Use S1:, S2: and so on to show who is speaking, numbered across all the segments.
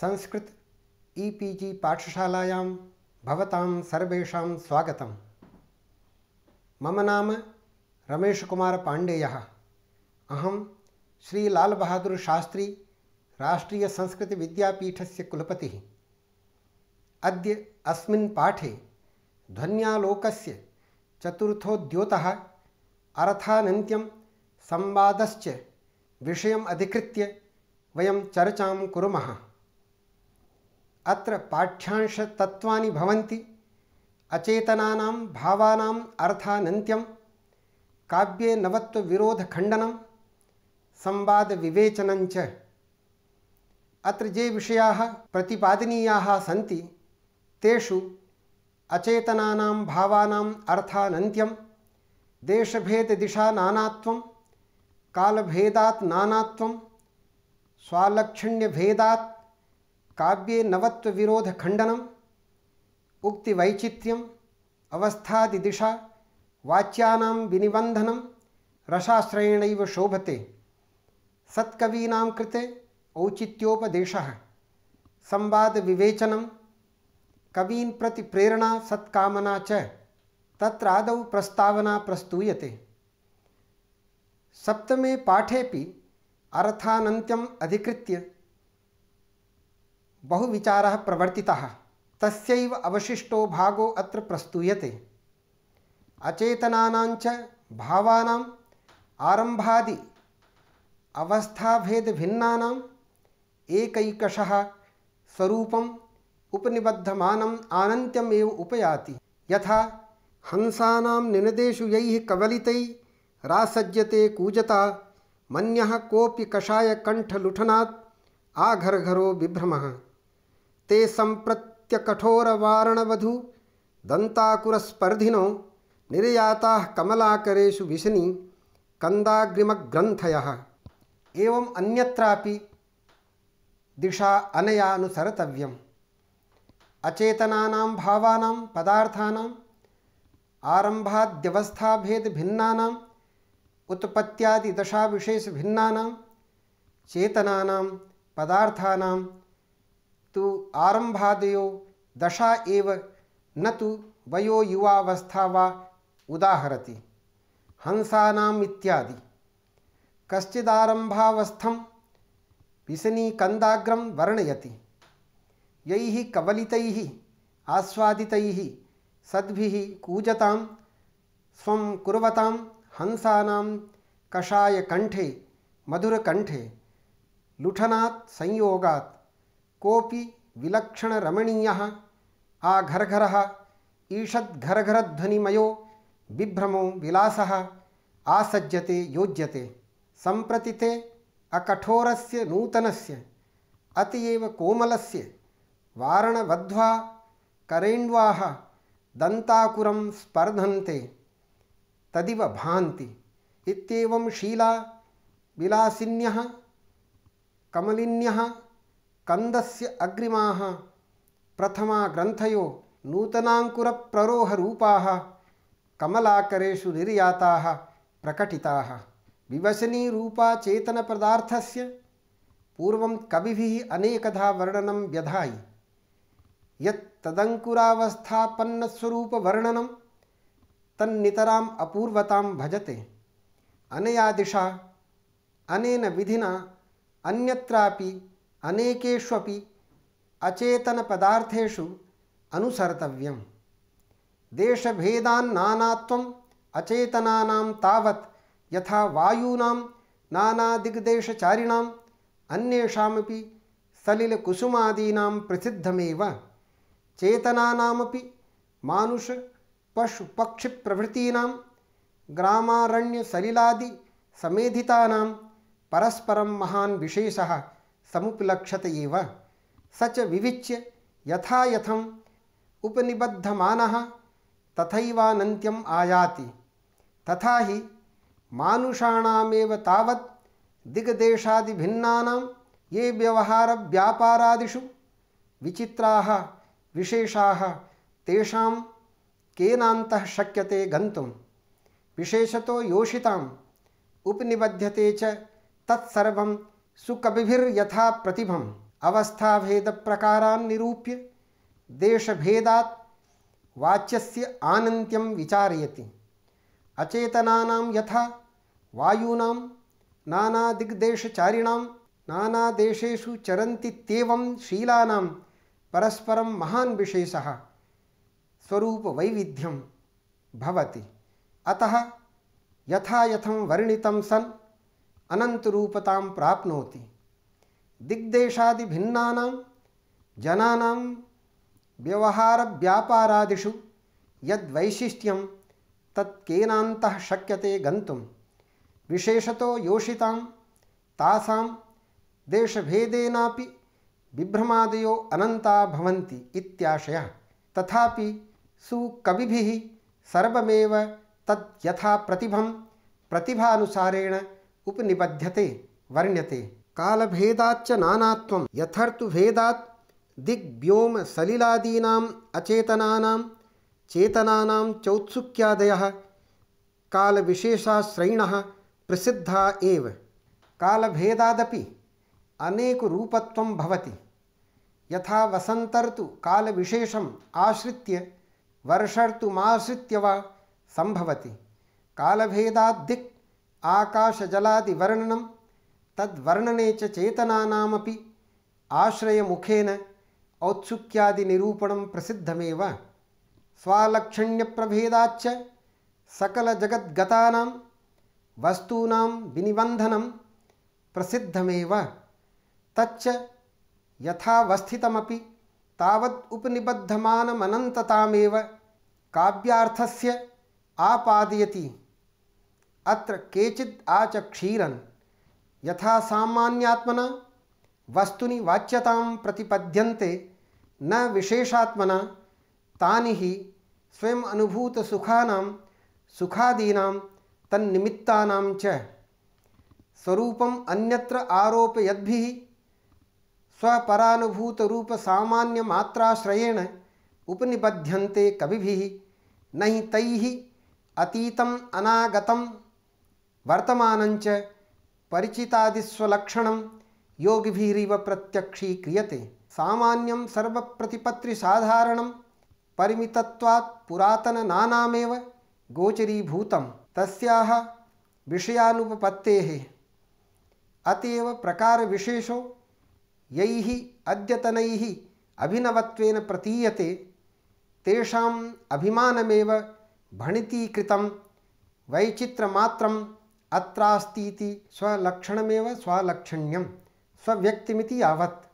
S1: Sanskrit E P G पाठशालायां भवतां सर्वेषां स्वागतं मम नाम रमेशकुमारपाण्डेयः अहं श्रीलालबहादुरशास्त्री राष्ट्रीयसंस्कृतविद्यापीठस्य कुलपतिः अद्य अस्मिन् पाठे ध्वन्यालोकस्य चतुर्थोद्योतः अर्थानन्त्यं संवादश्च विषयम् अधिकृत्य वयं चर्चां कुर्मः अत्र पाठ्यांशतत्त्वानि भवन्ति अचेतनानां भावानाम् अर्थानन्त्यं काव्ये नवत्वविरोधखण्डनं संवादविवेचनञ्च अत्र ये विषयाः प्रतिपादनीयाः सन्ति तेषु अचेतनानां भावानाम् अर्थानन्त्यं देशभेददिशा नानात्वं कालभेदात् नानात्वं स्वालक्षण्यभेदात् काव्ये नवत्व विरोध खंडनम नवत्वविरोधखण्डनम् उक्तिवैचित्र्यम् अवस्थादिदिशा वाच्यानां विनिबन्धनं रसाश्रयेणैव शोभते सत्कवीनां कृते औचित्योपदेशः विवेचनम कवीन प्रति प्रेरणा सत्कामना च तत्रादौ प्रस्तावना प्रस्तूयते सप्तमे पाठेपि अर्थानन्त्यम् अधिकृत्य बहु विचार प्रवर्ति तस्व अवशिष्टो भागो अत्र प्रस्तूयते अचेतनानाञ्च भावानाम् आरम्भादि अवस्थाभेदभिन्नानाम् एकैकशः स्वूप उपनिबद्धमानम् आनन्त्यमेव उपयाति यथा हंसा निनदेशु यैः कवलितैः रासज्यते कूजता मन कोपि मन्यः कोऽपि कषायकण्ठलुठनात् आघर्घरो बिभ्रमः ते सम्प्रत्यकठोरवारणवधू दन्ताकुरस्पर्धिनो निर्याताः कमलाकरेषु विशनि कन्दाग्रिमग्रन्थयः एवम् अन्यत्रापि दिशा अनयानुसर्तव्यम् अचेतनानां भावानां पदार्थानाम् आरम्भाद्यवस्थाभेदभिन्नानाम् उत्पत्त्यादिदशाविशेषभिन्नानां चेतनानां पदार्थानां तो आरंभादयो दशा एव न तो वयो युवावस्था वा उदाहरति हंसानाम इत्यादि कश्चिदारंभावस्थम विसनीकंदाग्रम वर्णयति यैः कवलितैः आस्वादितैः सद्भिः कूजतां स्वं कुर्वतां हंसानां कषायकण्ठे मधुरकण्ठे लुठनात् संयोगात् कोऽपि विलक्षणरमणीयः आघर्घरः ईषद्घर्घरध्वनिमयो बिभ्रमो विलासः आसज्जते योज्यते सम्प्रति ते अकठोरस्य नूतनस्य अति एव कोमलस्य वारणवध्वा करेण्वाः दन्ताकुरं स्पर्धन्ते तदिव भान्ति इत्येवं शीला विलासिन्यः कमलिन्यः कंदस्य अग्रिमा प्रथमा ग्रन्थयो नूतनाङ्कुरप्ररोहरूपाः कमलाकरेषु निर्याताः प्रकटिताः विवसनीरूपा चेतनपदार्थस्य पूर्वं कविभिः अनेकधा वर्णनं व्यधायि यत् वर्णन तन्नितराम् अपूर्वतां भजते अनया दिशा अनेन विधिना अन्यत्रापि अनेकेष्वपि अचेतनपदार्थेषु अनुसर्तव्यं देशभेदान्नानात्वम् अचेतनानां तावत् यथा वायूनां नानादिग्देशचारिणाम् अन्येषामपि सलिलकुसुमादीनां प्रसिद्धमेव चेतनानामपि मानुष पशुपक्षिप्रभृतीनां ग्रामारण्यसलिलादिसमेधितानां परस्परं महान् विशेषः समुपलक्षत एव स विविच्य यथा यथम उपनिबद्धमानः तथैवानन्त्यम् आयाति तथा ही मानुषाणामेव तावत् दिग्देशादिभिन्नानां ये व्यवहार व्यवहारव्यापारादिषु विचित्राः विशेषाः तेषां केनान्तः शक्यते गन्तुं विशेषतो योषिताम् उपनिबध्यते च तत्सर्वं सुकविभिर्यथा प्रतिभम भेद प्रकारान निरूप्य देशभेदात् वाच्य आनंत्यम विचारयति अचेतना यथा वायूनां नाना नानादेशेषु चरन्ति तेवं शीलानां परस्परं महान् विशेषः स्वरूपवैविध्यं भवति अतः यथा यथं वर्णितं सन् अनंत रूपतां प्राप्नोति दिग्देशादि भिन्नानां जनानां व्यवहार व्यापारादिषु यद्वैशिष्ट्यं तत्केनान्तः शक्यते गन्तुं विशेषतो योषितां तासां देशभेदेनापि विभ्रमादयो अनंता भवन्ति इत्याशयः तथापि सुकविभिः सर्वमेव तद्यथा प्रतिभं प्रतिभानुसारेण उपनिबध्यते वर्ण्यते कालभेदाच्च नानात्वं यथर्तु भेदात् दिग्व्योम सलिलादीनाम् अचेतनानां चेतनानां चौत्सुक्यादयः काल विशेषाश्रयिणः प्रसिद्धा एव कालभेदादपि रूपत्वं भवति यथा वसन्तर्तु कालविशेषम् आश्रित्य वर्षर्तुमाश्रित्य वा सम्भवति कालभेदाद्दिक् आकाशजलादिवर्णनं तद्वर्णने चेतनानामपि आश्रयमुखेन औत्सुक्यादिनिरूपणं प्रसिद्धमेव स्वालक्षण्यप्रभेदाच्च सकलजगद्गतानां वस्तूनां विनिबन्धनं प्रसिद्धमेव तच्च यथावस्थितमपि तावत् उपनिबद्धमानमनन्ततामेव काव्यार्थस्य आपादयति अत्र आच आचक्षीरन् यथा सामान्यात्मना वस्तुनि वाच्यतां प्रतिपद्यन्ते न विशेषात्मना तानि हि स्वयम् अनुभूतसुखानां सुखादीनां तन्निमित्तानां च स्वरूपम् अन्यत्र आरोपयद्भिः स्वपरानुभूतरूपसामान्यमात्राश्रयेण उपनिबध्यन्ते कविभिः न हि तैः अतीतम् अनागतम् वर्तमानञ्च परिचितादिस्वलक्षणं योगिभिरिव प्रत्यक्षीक्रियते सामान्यं सर्वप्रतिपत्तिसाधारणं परिमितत्वात् पुरातननानामेव गोचरीभूतं तस्याः विषयानुपपत्तेः अत एव प्रकारविशेषो यैः अद्यतनैः अभिनवत्वेन प्रतीयते तेषाम् अभिमानमेव भणितीकृतं वैचित्रमात्रं अत्रास्तीति स्वलक्षणमेव स्वलक्षण्यम स्वव्यक्तिमिति यावत्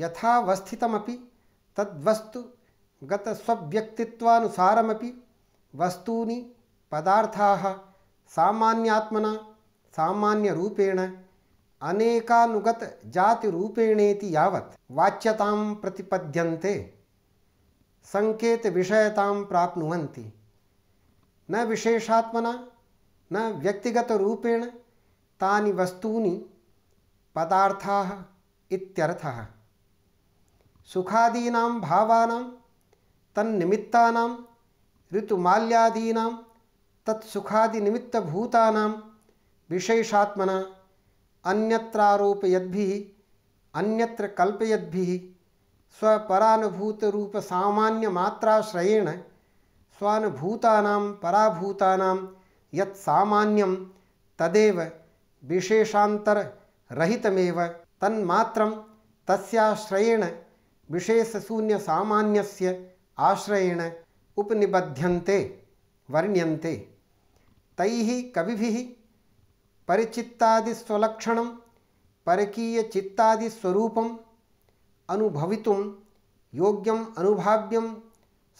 S1: यथावस्थितमपि तद्वस्तु गतस्वव्यक्तित्वानुसारमपि वस्तूनि पदार्थाः सामान्यात्मना सामान्यरूपेण अनेकानुगतजातिरूपेणेति यावत् वाच्यतां प्रतिपद्यन्ते सङ्केतविषयतां प्राप्नुवन्ति न विशेषात्मना न व्यक्तिगत रूपेण तानि वस्तूनि पदार्थाः इत्यर्थः सुखादीनां भावानां तन्निमित्तानां ऋतुमाल्यादीनां तत्सुखादिनिमित्तभूतानां विशेषात्मना अन्यत्रारोपयद्भिः अन्यत्र कल्पयद्भिः स्वपरानुभूतरूपसामान्यमात्राश्रयेण स्वानुभूतानां पराभूतानां यत् सामान्यं तदेव विशेषान्तररहितमेव तन्मात्रं तस्याश्रयेण विशेषशून्यसामान्यस्य आश्रयेण उपनिबध्यन्ते वर्ण्यन्ते तैः कविभिः परिचित्तादिस्वलक्षणं परकीयचित्तादिस्वरूपम् अनुभवितुं योग्यम् अनुभाव्यं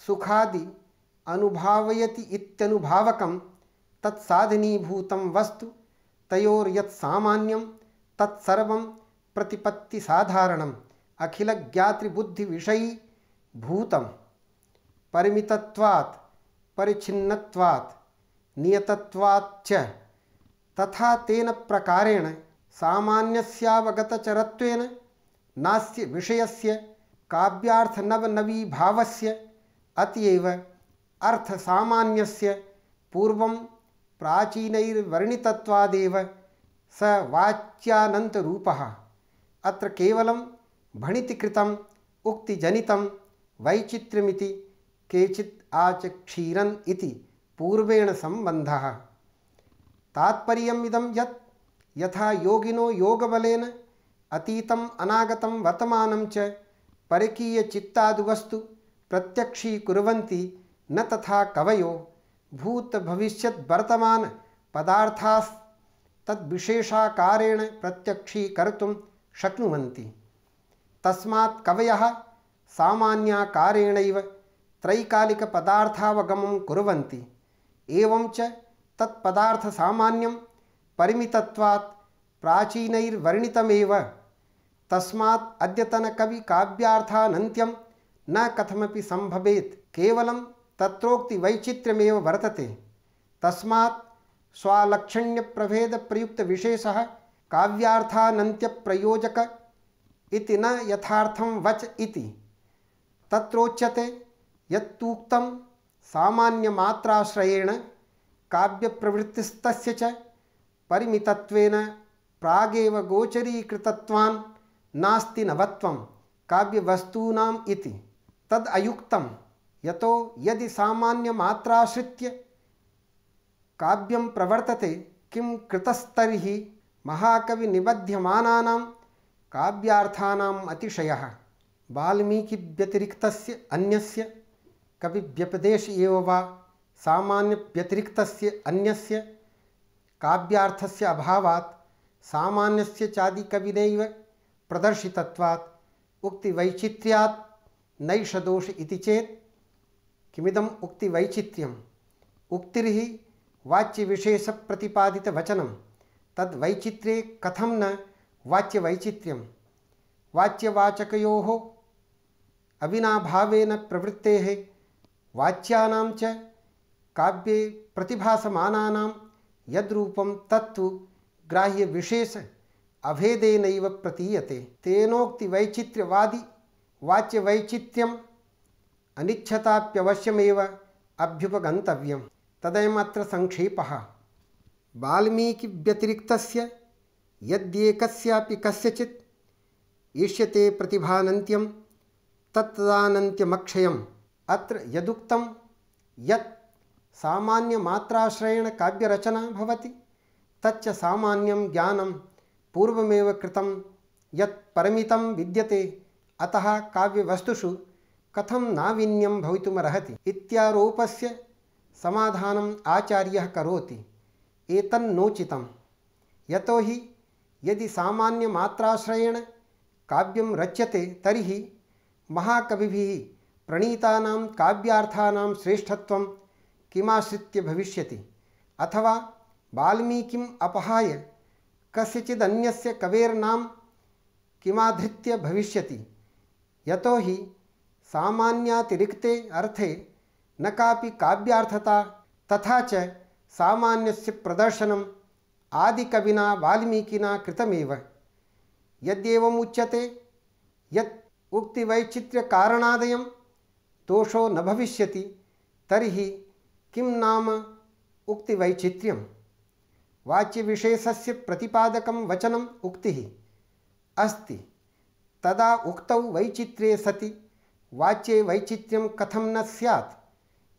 S1: सुखादि अनुभावयति इत्यनुभावकं तत्साधनीभूत वस्तु प्रतिपत्ति साधारण अखिल ज्ञातृबुद्धि अखिलज्ञातृबुद्धिविषयी भूत परिमितत्वात् परिच्छिन्नत्वात् नियतत्वाच्च तथा तेन प्रकारेण सामान्यस्यावगतचरत्वेन नास्य विषयस्य काव्यार्थनवनवीभावस्य अतएव अर्थसामान्यस्य पूर्वं प्राचीनैर्वर्णितत्वादेव स वाच्यानन्तरूपः अत्र केवलं भणितिकृतम् उक्तिजनितं वैचित्र्यमिति केचित् आच इति पूर्वेण सम्बन्धः इदं यत् यथा योगिनो योगबलेन अतीतम् अनागतं वर्तमानं च परकीयचित्तादिवस्तु प्रत्यक्षीकुर्वन्ति न तथा कवयो भूत भविष्य वर्तमान पदार्थास् तद्विशेषाकारेण प्रत्यक्षीकर्तुं शक्ति तस्मा कवय सामान्याकारेणैव त्रैकालिकपदार्थावगमं कुरच एवं च तत्पदार्थसामान्यं परिमितत्वात् प्राचीनैर्वर्णितमेव तस्मात् अद्यतनकविकाव्यार्थानन्त्यं न कथमी सम्भवेत् केवलं तत्रोक्ति वैचित्र्यमेव वर्तते तस्मात् स्वालक्षण्य प्रभेद प्रयुक्त विशेष स्वालक्षण्यप्रभेदप्रयुक्तविशेषः प्रयोजक इति न यथार्थं वच इति तत्रोच्यते यत्तूक्तं सामान्यमात्राश्रयेण काव्यप्रवृत्तिस्तस्य च परिमितत्वेन प्रागेव गोचरीकृतत्वान् नास्ति नवत्वं काव्यवस्तूनाम् इति तद् अयुक्तं यतो यदि सामान्य सामान्यमात्राश्रित्य काव्यम प्रवर्तते किं कृतस्तर्हि महाकविनिबध्यमानानां काव्यार्थानाम् अतिशयः वाल्मीकिव्यतिरिक्तस्य अन्यस्य कविव्यपदेश एव वा सामान्यव्यतिरिक्तस्य अन्यस्य काव्यार्थस्य अभावात् सामान्यस्य चादिकविनैव प्रदर्शितत्वात् नैष दोष इति चेत् किमिदम उक्ति वैचित्र्यम उक्तिर्हि वाच्य विशेष प्रतिपादित वचनम तद वैचित्र्ये कथम न वाच्य वैचित्र्यम वाच्यवाचको अविनाभावन प्रवृत्ते वाच्यानां च काव्ये प्रतिभासमानानां यद्रूपं तत्तु ग्राह्य विशेष अभेदेनैव प्रतीयते तेनोक्ति वैचित्र्यवादी वाच्य वैचित्र्यम अनिच्छताप्यवश्यमेव अभ्युपगन्तव्यं तदयमत्र सङ्क्षेपः वाल्मीकिव्यतिरिक्तस्य यद्येकस्यापि कस्यचित् ईष्यते प्रतिभानन्त्यं तत्तदानन्त्यमक्षयम् अत्र यदुक्तं यत् सामान्यमात्राश्रयेण काव्यरचना भवति तच्च सामान्यं ज्ञानं पूर्वमेव कृतं यत् परिमितं विद्यते अतः काव्यवस्तुषु कथम नावीन्यम भवितुमर्हति इत्यारोपस्य समाधानम् आचार्यः करोति एतन्नोचितं यतो हि यदि सामान्यमात्राश्रयेण काव्यं रच्यते तर्हि महाकविभिः प्रणीतानां काव्यार्थानां श्रेष्ठत्वं किमाश्रित्य भविष्यति अथवा वाल्मीकिम् अपहाय कस्यचिदन्यस्य कवेर्नां किमाधृत्य भविष्यति यतो हि सामान्यातिरिक्ते अर्थे न कापि काव्यार्थता तथा च सामान्यस्य प्रदर्शनम् आदिकविना वाल्मीकिना कृतमेव यद्येवम् उच्यते यत् उक्तिवैचित्र्यकारणादयं दोषो न भविष्यति तर्हि किं नाम उक्तिवैचित्र्यं वाच्यविशेषस्य प्रतिपादकं वचनम् उक्तिः अस्ति तदा उक्तौ वैचित्र्ये सति वाच्ये वैचित्र्यं कथं न स्यात्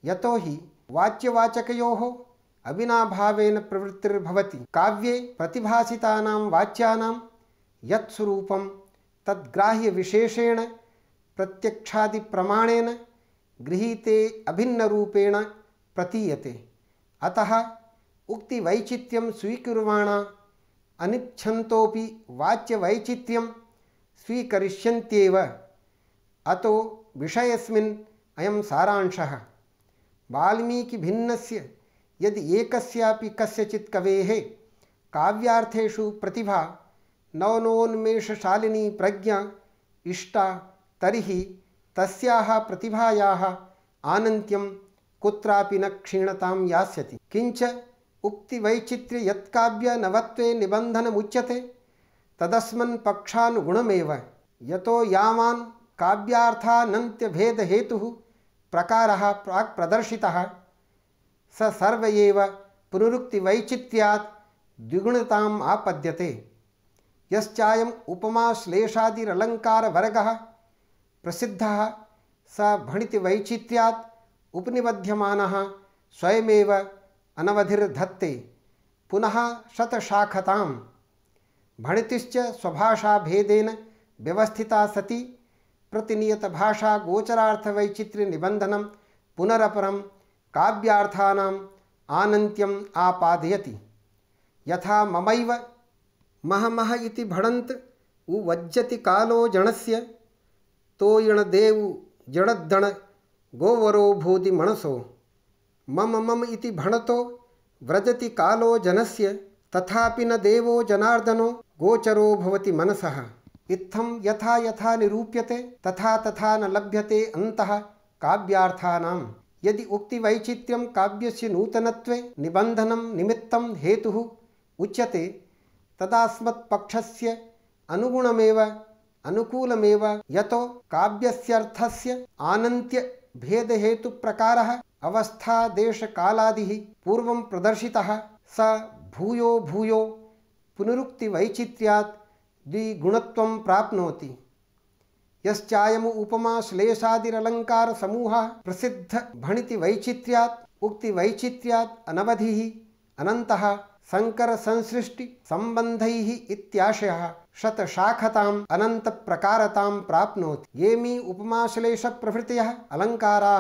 S1: यतो हि वाच्यवाचकयोः अविनाभावेन प्रवृत्तिर्भवति काव्ये प्रतिभासितानां वाच्यानां यत्स्वरूपं तद्ग्राह्यविशेषेण प्रत्यक्षादिप्रमाणेन गृहीते अभिन्नरूपेण प्रतीयते अतः उक्तिवैचित्र्यं स्वीकुर्वाणा अनिच्छन्तोऽपि वाच्यवैचित्र्यं स्वीकरिष्यन्त्येव अतो विषयस्मिन् अयं सारांशः वाल्मीकिभिन्नस्य यदि एकस्यापि कस्यचित् कवेः काव्यार्थेषु प्रतिभा नवनोन्मेषशालिनी प्रज्ञा इष्टा तर्हि तस्याः प्रतिभायाः आनन्त्यं कुत्रापि न क्षीणतां यास्यति किञ्च उक्तिवैचित्र्ययत्काव्यनवत्वे निबन्धनमुच्यते तदस्मन् पक्षानुगुणमेव यतो यावान् हेतु प्रकार प्राक् प्रदर्शिता स सर्व पुनरुक्ति पुनरुक्तिवैचित्र्यात् द्विगुणता आपद्यते यम उपमाश्लेषादिरलङ्कारवर्गः प्रसिद्ध स भणितिवैचित्र्यात् उपनिबध्यम स्वयम अनवधिधत्ते पुनः शतशाखताम् स्वभाषा भेदेन व्यवस्थिता सती प्रतिनियतभाषागोचरार्थवैचित्र्यनिबन्धनं पुनरपरं काव्यार्थानाम् आनन्त्यम् आपादयति यथा ममैव महमह इति भणन्त उवज्जति कालो जणस्य तोयिणदेवु जणद्धण गोवरो भूति मनसो मम मम इति भणतो व्रजति कालो जनस्य तथापि न देवो जनार्दनो गोचरो भवति मनसः इत्थम यथा यथा निरूप्यते तथा तथा न लभ्यते अन्तः काव्यार्थानां यदि उक्तिवैचित्र्यं काव्यस्य नूतनत्वे निबन्धनं निमित्तं हेतुः उच्यते तदास्मत्पक्षस्य अनुगुणमेव अनुकूलमेव यतो काव्यस्यर्थस्य आनन्त्य भेद हेतु अवस्था देश अवस्थादेशकालादिः पूर्वं प्रदर्शितः स भूयो भूयो पुनरुक्ति वैचित्र्यात् द्विगुणत्वं प्राप्त यश्चायम् उपमा समूह प्रसिद्ध भणिति वैचित्र्या वैचित्र्या उक्ति अनवधि अनंत उक्तिवैचित्र्यात् संसृष्टि संबंध इत्याशय शतशाखता अनंत प्रकारता प्राप्त ये मी उपमाश्लेष उपमाश्लेषप्रभृतयः अलंकारा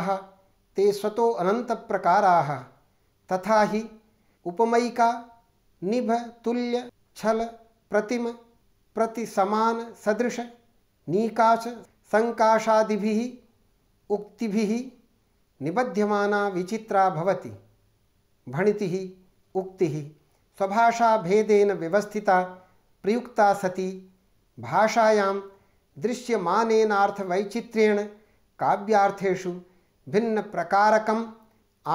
S1: ते स्वतो अनंत प्रकारा तथा ही उपमयिका निभ तुल्य छल प्रतिम प्रति समान सदृश नीकाश उक्ति भी निबध्यमाना विचित्रा भवति ही स्वभाषा भेदेन व्यवस्थिता प्रयुक्ता सती भाषायां वैचित्र्येण काव्यार्थेषु भिन्नप्रकारकम्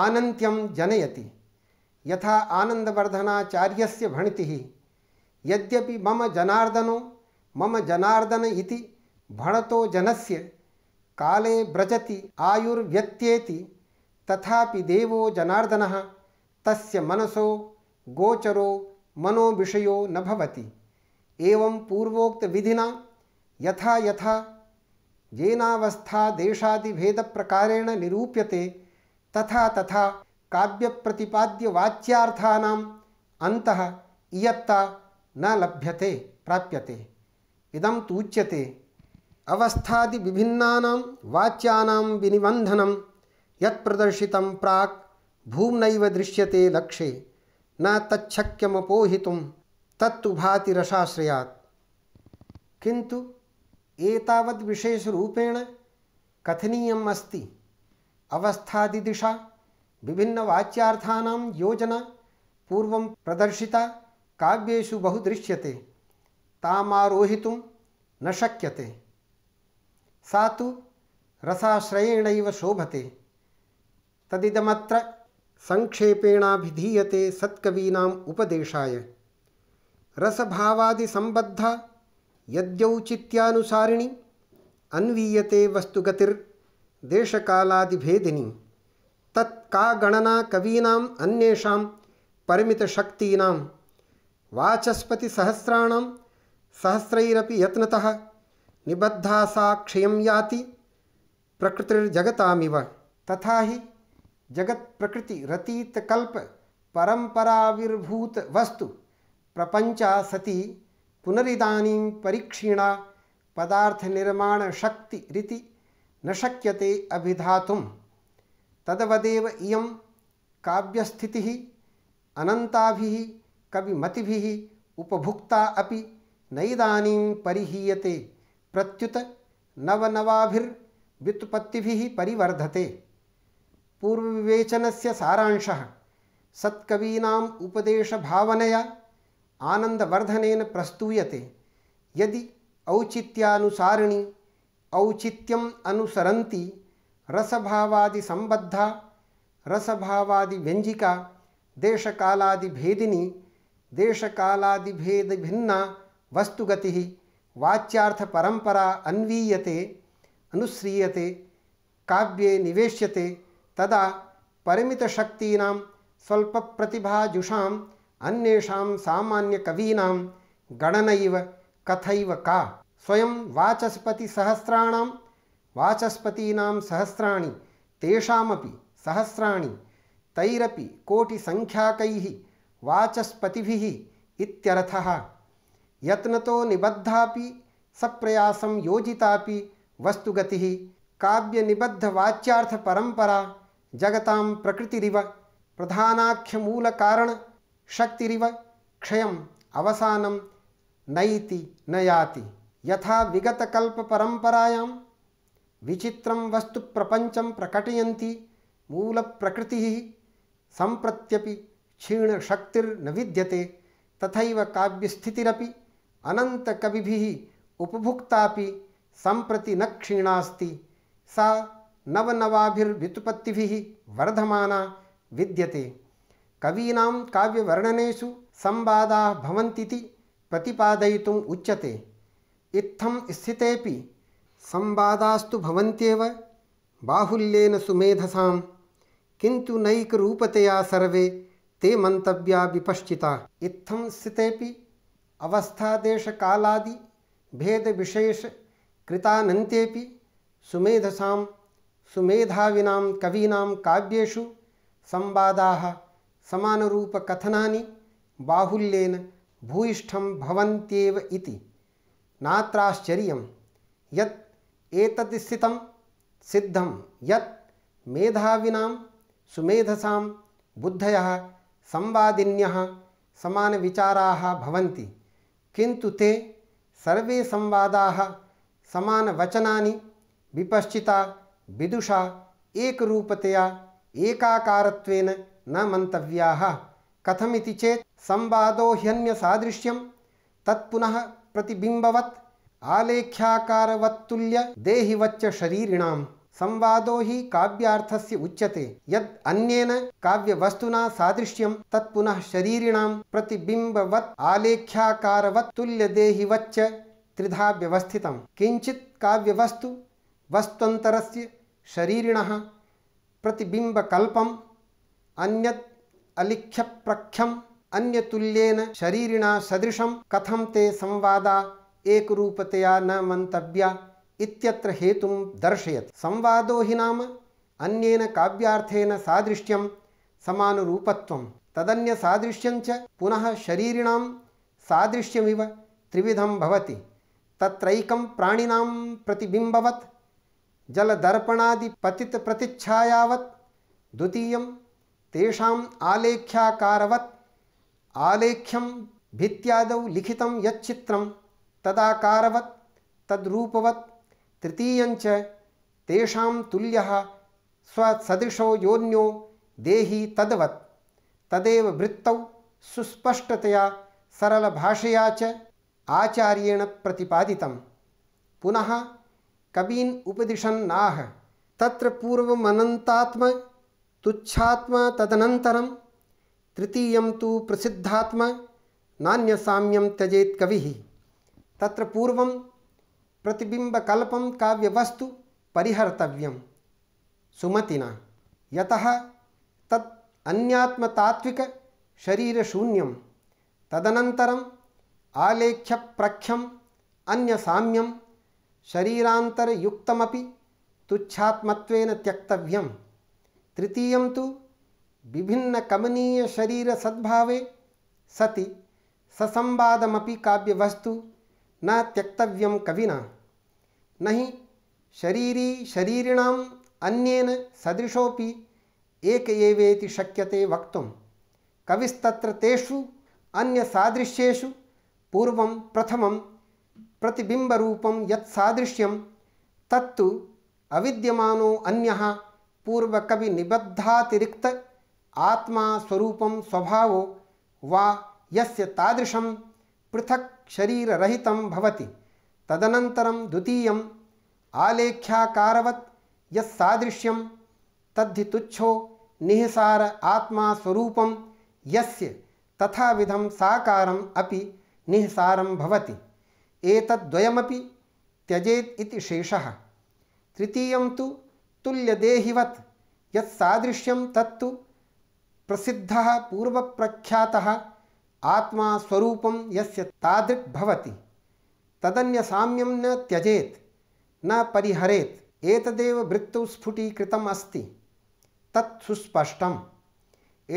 S1: आनन्त्यं जनयति यथा भणिति ही यद्यपि मम जनार्दनो मम जनार्दन इति भणतो जनस्य काले व्रजति आयुर्व्यत्येति तथापि देवो जनार्दनः तस्य मनसो गोचरो मनो विषयो न भवति एवं पूर्वोक्त विधिना यथा यथा देशादि भेद प्रकारेण निरूप्यते तथा तथा काव्य प्रतिपाद्य वाच्यार्थानां अंतः इयत्ता न लभ्यते प्राप्यते इदम तु उच्यते विभिन्ना वाच्यानां विनिबन्धनं यदर्शित प्राक् भूम्नैव दृश्यते लक्ष्ये न तच्छक्यमपोहितुं तत्तु भाति रसाश्रयात् किन्तु एतावद् विशेषरूपेण कथनीयम् अस्ति अवस्थादिदिशा विभिन्नवाच्यार्थानां योजना पूर्वं प्रदर्शिता काव्येषु बहु दृश्यते तामारोहितुं न शक्यते सा तु रसाश्रयेणैव शोभते तदिदमत्र संक्षेपेणाभिधीयते सत्कवीनाम् उपदेशाय रसभावादिसम्बद्धा यद्यौचित्यानुसारिणी अन्वीये वस्तुगतिर्देशकालादिभेदिनी तत्का गणना कवीना अन्येषां परिमितशक्तीनां सहस्राण सहस्रैरपि यत्नतः निबद्धा सा क्षयं याति प्रकृतिर्जगतामिव तथा हि जगत्प्रकृतिरतीतकल्पपरम्पराविर्भूतवस्तु प्रपञ्चा सति पुनरिदानीं परीक्षीणा रीति न शक्यते अभिधातुं तदवदेव इयं काव्यस्थितिः अनंता कविमति उपभुक्ता अभी नईदानी परहीयते प्रत्युत नवनवाभिर्व्युत्पत्तिभिः परिवर्धते पूर्वविवेचनस्य सारांशः उपदेश उपदेशभावनया आनंदवर्धन प्रस्तूयते यदि औचित्यानुसारिणी औचित्यम् अनुसरन्ति रसभावादिसम्बद्धा देश देशकालादिभेदिनी देश कालादि भेद भिन्ना वस्तुगति वाच्यार्थ परंपरा अन्वीयते अनुस्रीयते काव्ये निवेश्यते तदा परिमित शक्तीनां स्वल्प प्रतिभाजुषाम अन्येषां सामान्य कवीनां गणन कथैव का स्वयं वाचस्पति सहस्राणां वाचस्पतीनां सहस्राणि तेषामपि सहस्राणि तैरपि कोटिसङ्ख्याकैः वाचस्पतिभिः इत्यर्थः यत्नतो निबद्धापि सप्रयासं योजितापि वस्तुगतिः काव्यनिबद्धवाच्यार्थपरम्परा जगतां प्रकृतिरिव प्रधानाख्यमूलकारण शक्तिरिव क्षयम् अवसानं नैति न याति यथा वस्तु प्रपंचम प्रकटयती मूल प्रकृति संप्रत्यपि क्षीणशक्तिर्न विद्यते तथा काव्यस्थितिरपि अनन्तकविभिः उपभुक्तापि संप्रति न क्षीणास्ति सा नवनवाभिर्व्युत्पत्तिभिः वर्धमाना विद्यते कवीनां काव्यवर्णनेषु संवादाः भवन्तीति प्रतिपादयितुम् उच्यते इत्थं स्थितेपि संवादास्तु भवन्त्येव बाहुल्येन सुमेधसां किन्तु नैकरूपतया सर्वे ते मंतव्या विपश्चिता इत्थम स्थिते अवस्थादेश कालादि भेद विशेष कृतानन्त्येपि सुमेधसां सुमेधाविनाम कवीनाम काव्येषु संवादाः कथनानि बाहुल्येन भूयिष्ठं भवन्त्येव इति नात्राश्चर्यं यत् एतद् स्थितं सिद्धं यत् मेधाविनां सुमेधसां बुद्धयः संवादिन्यः सामन विचारा किंतु ते सर्वे सामन वचना विपश्चिता विदुषा एक एकाकारत्वेन न मन्तव्याः कथमी चेत संवादो ह्यन्यसादृश्यं तत्पुनः प्रतिबिंबवत आलेख्याकारवत्तुल्य देहिवच्च शरीरिणाम संवादो हि काव्यार्थस्य उच्यते यद् अन्येन काव्यवस्तुना सादृश्यं तत्पुनः शरीरिणां प्रतिबिम्बवत् आलेख्याकारवत् तुल्यदेहिवच्च त्रिधा व्यवस्थितं किञ्चित् काव्यवस्तु वस्त्वन्तरस्य शरीरिणः प्रतिबिम्बकल्पम् अन्यत् अलिख्यप्रख्यम् अन्यतुल्येन शरीरिणा सदृशं कथं ते संवादा एकरूपतया न मन्तव्या इत्यत्र हेतुं दर्शयत् संवादो हि नाम अन्येन काव्यार्थेन सादृष्ट्यं समानुरूपत्वं तदन्यसादृश्यञ्च पुनः शरीरिणां सादृश्यमिव त्रिविधं भवति तत्रैकं प्राणिनां प्रतिबिम्बवत् जलदर्पणादिपतितप्रतिच्छायावत् द्वितीयं तेषाम् आलेख्याकारवत् आलेख्यं भित्त्यादौ लिखितं यच्चित्रं तदाकारवत् तद्रूपवत् तृतीयञ्च तेषां तुल्यः स्वसदृशो योन्यो देहि तद्वत् तदेव वृत्तौ सुस्पष्टतया भाषया च आचार्येण प्रतिपादितं पुनः कवीन् उपदिशन्नाह तत्र पूर्वमनन्तात्म तुच्छात्म तदनन्तरं तृतीयं तु प्रसिद्धात्म नान्यसाम्यं त्यजेत् कवि तत्र पूर्वं प्रतिबिंबकल्पं काव्यवस्तु परिहर्तव्यं सुमतिना यतः तत् अन्यात्मतात्विकशरीरशून्यं तदनन्तरम् आलेख्यप्रख्यम् अन्यसाम्यं शरीरान्तरयुक्तमपि तुच्छात्मत्वेन त्यक्तव्यं तृतीयं तु विभिन्नकमनीयशरीरसद्भावे सति ससंवादमपि काव्यवस्तु न त्यक्तव्य कविना न शरीरी शरीरिणाम् अन्न सदृशोऽपि एक शक्य शक्यते वक्तुं कविस्तत्र तेषु अन्यसादृश्येषु पूर्वं प्रथमं प्रतिबिम्बरूपं यत्सादृश्यं तत्तु अविद्यमानो अन्यः पूर्वकविनिबद्धातिरिक्त आत्मा स्वरूपं स्वभावो वा यस्य तादृशं पृथक् शरीररहितं तदनतर तदनन्तरं द्वितीयम् आलेख्याकारवत् यदृश्यम तद्धि तुच्छो निहसार आत्मा स्वरूपं यस्य साकार अभी अपि निःसारं भवति एतद्द्वयमपि त्यजेत इति शेषः तृतीयं तु तुल्यदेहिवत् तत् तत्तु प्रसिद्धः पूर्वप्रख्यातः आत्मा स्वरूप यस्य तादृक् भवति तदन्य साम्यम न त्यजेत न परिहरेत एतदेव वृत्तुस्फुटीकृतम अस्ति तत् सुस्पष्टम्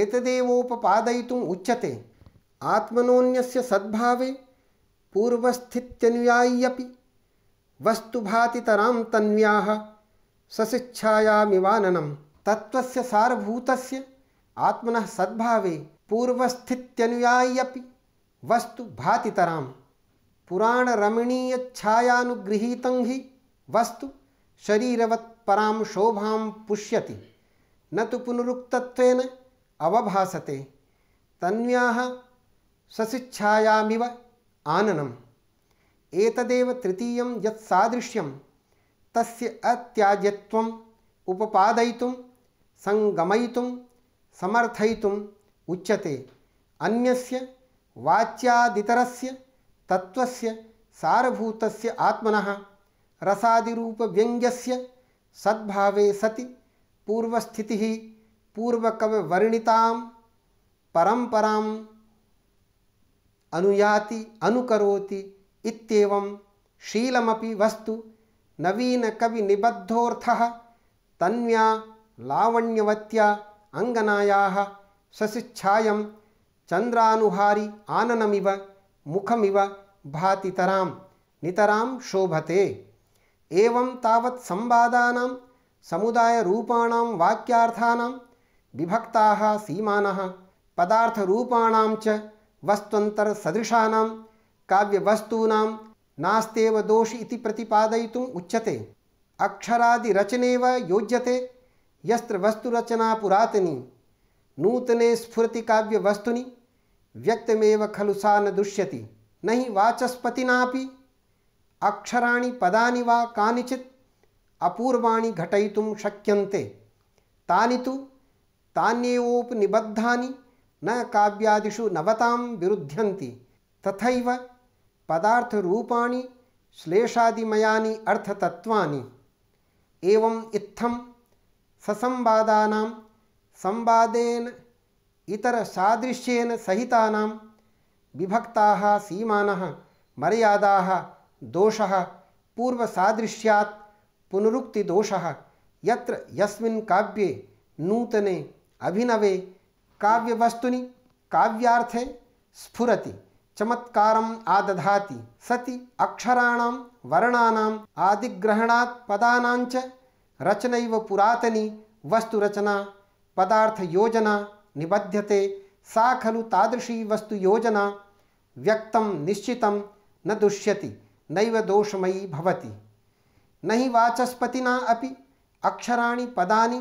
S1: एतदेवोपपादयितुम् उच्यते आत्मनोन सद्भावे पूर्वस्थित्यनुयाय्यपि वस्तुभातितरां तन्व्याः सशिक्षायामिवाननं तत्त्वस्य सारभूतस्य आत्मनः सद्भावे पूर्वस्थित्यनुयायी वस्तु भातितराम पुराण रमणीय छायानुगृहीत ही वस्तु शरीरवत् पराम शोभां पुष्यति न तो पुनरुक्तत्वेन अवभासते तन्व्याः सशिच्छायामिव आननम् एतदेव तृतीयं यत्सादृश्यं तस्य अत्याज्यत्वम् उपपादयितुं सङ्गमयितुं समर्थयितुं उच्यते अन्यस्य वाच्यादितरस्य तत्वस्य सारभूतस्य आत्मनः रसादिरूपव्यङ्ग्यस्य सद्भावे सति पूर्वस्थितिः पूर्वकविवर्णितां परम्पराम् अनुयाति अनुकरोति इत्येवं शीलमपि वस्तु नवीनकविनिबद्धोऽर्थः तन्व्या लावण्यवत्या अङ्गनायाः सशिच्छायां चंद्रानुहारी आननमिव मुखमिव भातितरां नितरां शोभते एवं तावत् संवादानां समुदायरूपाणां वाक्यार्थानां विभक्ताः सीमानः पदार्थरूपाणां च वस्त्वन्तरसदृशानां काव्यवस्तूनां नास्तेव दोष इति प्रतिपादयितुम् उच्यते अक्षरादिरचनेव योज्यते यस्त्र वस्तुरचना पुरातनी नूतने स्फुति स्फुरतिकाव्यवस्तुनि व्यक्तमेव खलु सा न दुष्यति न हि वाचस्पतिनापि अक्षराणि पदानि वा कानिचित् अपूर्वाणि घटयितुं शक्यन्ते तानि तु तान्येवोपनिबद्धानि न काव्यादिषु नवता विरुध्यन्ति तथैव पदार्थरूपाणि श्लेषादिमयानि अर्थतत्त्वानि एवम् इत्थं ससंवादानां संवादेन इतर सादृश्यन सहिता विभक्ता मर्यादाः दोषः दोष पुनरुक्तिदोषः यस्व्ये नूतने अभिनवे काव्यवस्तु काव्यार्थे स्फुरति चमत्कार आदधा सति अक्षराण वर्णानाम् आदिग्रहणा पदाच रचन पुरातनी वस्तुरचना पदार्थ योजना निबध्यते सा खलु तादृशी वस्तु योजना व्यक्तं निश्चितं न दुष्यति नैव दोषमयी भवति नहि वाचस्पतिना अपि अक्षराणि पदानि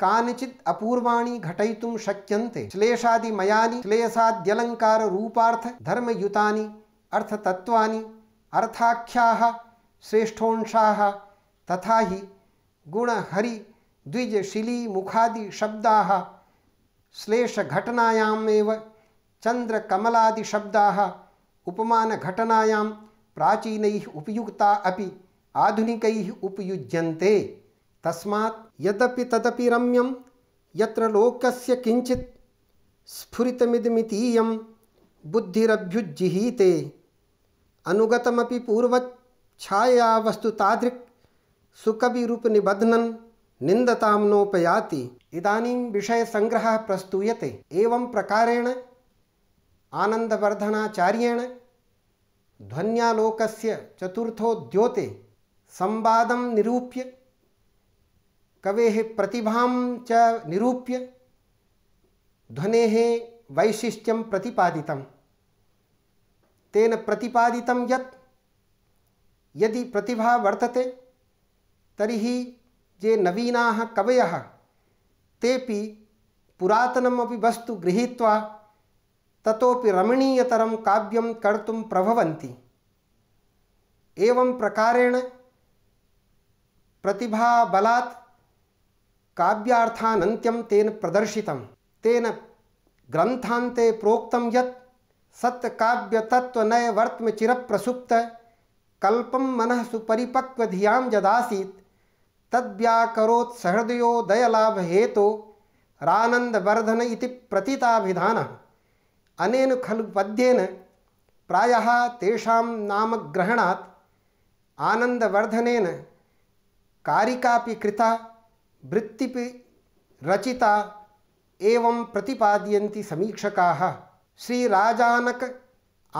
S1: कानिचित् अपूर्वाणि घटयितुं शक्यन्ते श्लेषादिमयानि श्लेषाद्यलङ्काररूपार्थधर्मयुतानि अर्थतत्त्वानि अर्थाख्याः श्रेष्ठोंशाः तथा हि गुणहरि द्विजशिली कमलादि शब्दा उपमान घटनायाम प्राचीन उपयुक्ता अपि आधुनिक उपयुज्य तस्मा यदपि तदपि रम्यम यत्र लोकस्य किञ्चित् स्फुरितमिदमितीयं बुद्धिरभ्युज्जिहीते अनुगतमपि पूर्वच्छाया सुकविरूपनिबध्नन् निंदतामनोपयाति इदानीं विषय संग्रह प्रस्तूयते एवं प्रकारेण आनन्दवर्धनाचार्येण ध्वन्यालोकस्य द्योते संवादं निरूप्य कवेः प्रतिभां च निरूप्य ध्वनेः वैशिष्ट्यं प्रतिपादितं तेन प्रतिपादितं यत् यदि प्रतिभा वर्तते तर्हि ये नवीना कवय तेपि पुरातनमपि वस्तु गृहीत्वा तथा रमणीयतर काव्यं कर्त प्रभवती एवं प्रकारेण प्रतिभाबलात् काव्यार्थानन्त्यं तेन प्रदर्शित तेन ग्रंथाते ग्रन्थान्ते प्रोक्तं यत् सत्काव्यतत्त्वनयवर्त्म चिरप्रसुप्त कल्पं मनः सुपरिपक्वधियां जदासी तद्व्याकोत् सहृदयो दयालाभ हेतु रानंदवर्धन इति प्रतीताभिधान अनेन खलु पद्येन प्रायः तेषां नामग्रहणात् आनन्दवर्धनेन कारिकापि कृता वृत्तिपि रचिता एवं प्रतिपादयन्ति समीक्षकाः श्रीराजानक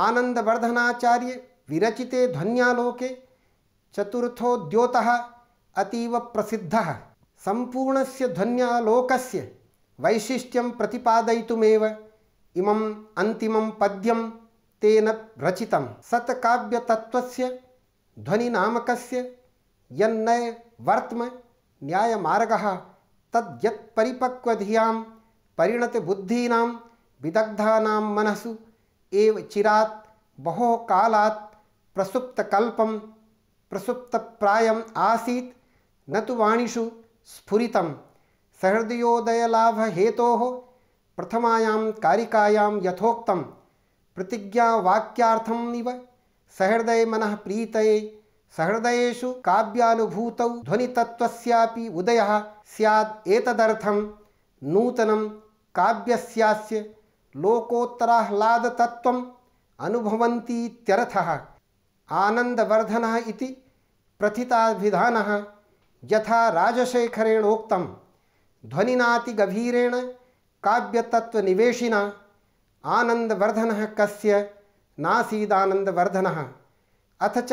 S1: आनन्दवर्धनाचार्य विरचिते ध्वन्यालोके चतुर्थोद्योतः अतीव प्रसिद्ध संपूर्ण ध्वनियालोक वैशिष्ट्यं प्रतिपादयितुमेव इमं अन्तिमं पद्यं तेन रचितं सत्काव्यतत्त्वस्य ध्वनिनामकस्य यन्नय वर्त्म न्यायमार्गः तद्यत्परिपक्वधियां परिणतबुद्धीनां विदग्धानां मनसु एव चिरात् बहो कालात् प्रसुप्त प्रसुप्तप्रायम् आसीत् न तो वाणीषु स्फुरी सहृदयोदयलाभ हेतो प्रथमायां कारिकायां यथोक्तं प्रतिज्ञावाक्यार्थम इव सहृदय मन प्रीत सहृदयु काव्यानुभूत ध्वनितत्त्वस्यापि उदय स्याद् नूतन नूतनं काव्यस्यास्य लोकोत्तराह्लादतत्त्वम् अनुभवन्तीत्यर्थः आनन्दवर्धनः इति प्रथिताभिधानः यथा राजशेखरेण उक्तम ध्वनिनाति गभीरेण काव्यतत्व निवेशिना आनंदवर्धन कस्य नासीदानंदवर्धन अथ च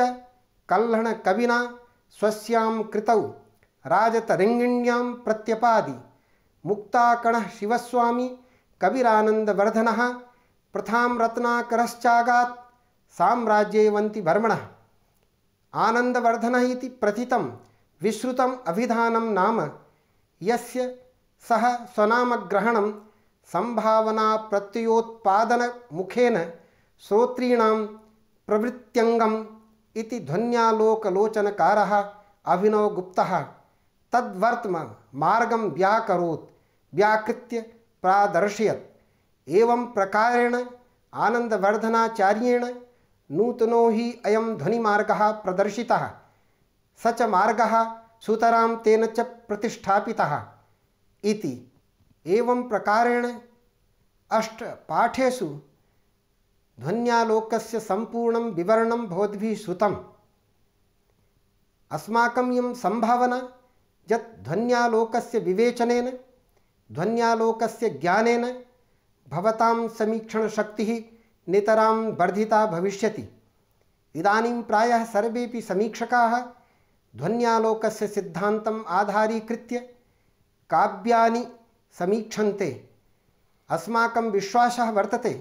S1: कल्हण कविना स्वस्यां कृतौ राजतरङ्गिण्यां प्रत्यपादि मुक्ताकण शिवस्वामी कविरानंदवर्धन प्रथा रत्नाकरश्चागा साम्राज्ये वन्ति भर्मणः आनन्दवर्धनः विश्रुत अभिधान नाम यस्य संभावना स्वनामग्रहणं मुखेन श्रोतृण प्रवृत्ंगम ध्वनियालोकलोचनकार अभिनव अभिनवगुप्तः तद्वर्तम मार्ग व्याकरोत् व्याकृत प्रादर्शयत् एवं प्रकारेण आनन्दवर्धनाचार्येण नूतनो हि अयम ध्वनिमार्गः प्रदर्शिता स च मार्ग सुतरा तेन च प्रतिष्ठा एवं प्रकारेण अष्टपाठेषु ध्वन्यालोकस्य सम्पूर्णं विवरणं भवद्भिः श्रुतम् अस्माक संभावना सम्भावना ध्वनियालोक विवेचन ध्वनियालोक ज्ञान ज्ञानेन भवतां समीक्षणशक्तिः नितरां वर्धिता भविष्य इदानीं प्रायः सर्वे समीक्षका ध्वनियालोक सिद्धांत आधारीकृत काव्या समीक्ष अस्माक विश्वास वर्तते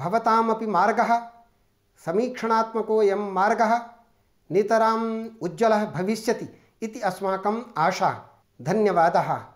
S1: भवतामपि मार्गः समीक्षणात्मकोऽयं मार्गः नितराम् उज्ज्वलः भविष्यति इति अस्माकम् आशा धन्यवाद